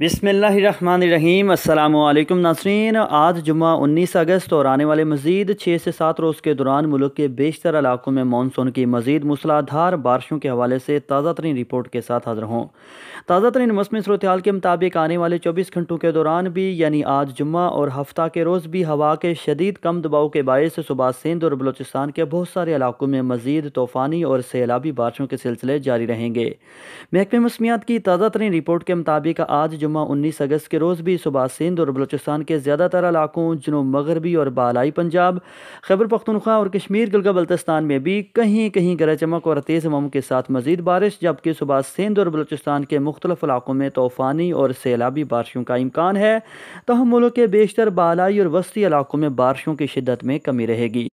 बिसमीम अल्लाम नासरीन आज जुमा 19 अगस्त और आने वाले मज़ीद छः से सात रोज़ के दौरान मुल्क के बेशतर इलाकों में मानसून की मज़ीद मूसलाधार बारिशों के हवाले से ताज़ा तरीन रिपोर्ट के साथ हाजिर हों ताज़ा तरीन मौसम सूरत के मुताबिक आने वाले चौबीस घंटों के दौरान भी यानी आज जुम्मा और हफ्ता के रोज़ भी हवा के शदीद कम दबाव के बायस सुबह सिंध और बलोचिस्तान के बहुत सारे इलाकों में मज़ीद तूफ़ानी और सैलाबी बारिशों के सिलसिले जारी रहेंगे महकमे मौसमियात की ताज़ा तरीन रिपोर्ट के मुताबिक आज जुम्मा उन्नीस अगस्त के रोज़ भी सुबह सिंध और बलोचिस्तान के ज़्यादातर इलाकों जनूब मगरबी और बालाई पंजाब खैबर पख्तनख्वा और कश्मीर गलगा बल्तिस्तान में भी कहीं कहीं गरज चमक और तेज़ हवाओं के साथ मजीद बारिश जबकि सुबह सिंध और बलोचिस्तान के मुख्तलिफ इलाकों में तूफ़ानी और सैलाबी बारिशों का इम्कान है तहम मुल्क के बेशतर बालाई और वस्ती इलाकों में बारिशों की शिदत में कमी रहेगी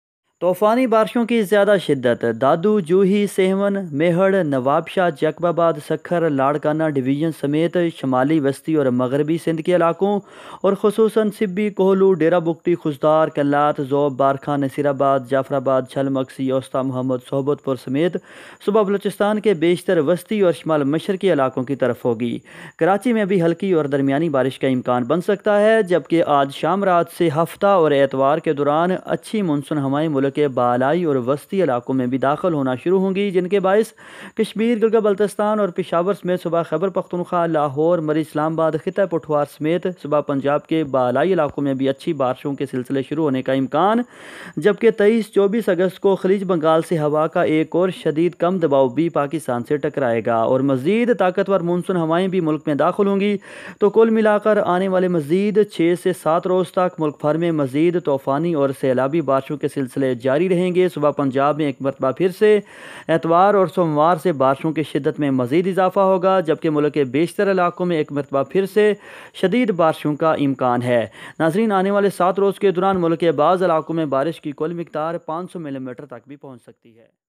तूफ़ानी बारिशों की ज़्यादा शिद्दत दादू जूही सेहवन मेहड़ नवाबशाह जकबाबाद सखर लाड़काना डिवीज़न समेत शमाली वस्ती और मगरबी सिंध के इलाकों और खसूस सिब्बी कोहलू डेरा बुकटी खुशदार कल्लात जौब बारखा नसीराबाद जाफराबाद मक्सी औस्ता मोहम्मद सोहबतपुर समेत सुबह बलोचिस्तान के बेशतर वस्ती और शमाल मशरकी इलाकों की तरफ होगी कराची में भी हल्की और दरमियानी बारिश का इम्कान बन सकता है जबकि आज शाम रात से हफ्ता और एतवार के दौरान अच्छी मानसून हवाएं मुल्क के बालाई और वस्ती इलाकों में भी दाखिल होना शुरू होंगी जिनके बायस कश्मीर गिलगत बल्तिस्तान और पिशावर समेत सुबह खैबर पख्तनख्वा लाहौर मरी इस्लामाबाद खिता पठवार समेत सुबह पंजाब के बालाई इलाकों में भी अच्छी बारिशों के सिलसिले शुरू होने का इम्कान जबकि तेईस चौबीस अगस्त को खलीज बंगाल से हवा का एक और शदीद कम दबाव भी पाकिस्तान से टकराएगा और मजीद ताकतवर मानसून हवाएं भी मुल्क में दाखिल होंगी तो कुल मिलाकर आने वाले मजीद छः से सात रोज़ तक मुल्क भर में मजीद तूफ़ानी और सैलाबी बारिशों के सिलसिले जारी रहेंगे सुबह पंजाब में एक मरतबा फिर से एतवार और सोमवार से बारिशों की शिदत में मज़ीद इजाफा होगा जबकि मुल्क के बेशतर इलाकों में एक मरतबा फिर से शदीद बारिशों का इम्कान है नाजरीन आने वाले सात रोज़ के दौरान मुल्क के बाद इलाकों में बारिश की कुल मकदार पाँच सौ मिलीमीटर तक भी पहुँच सकती है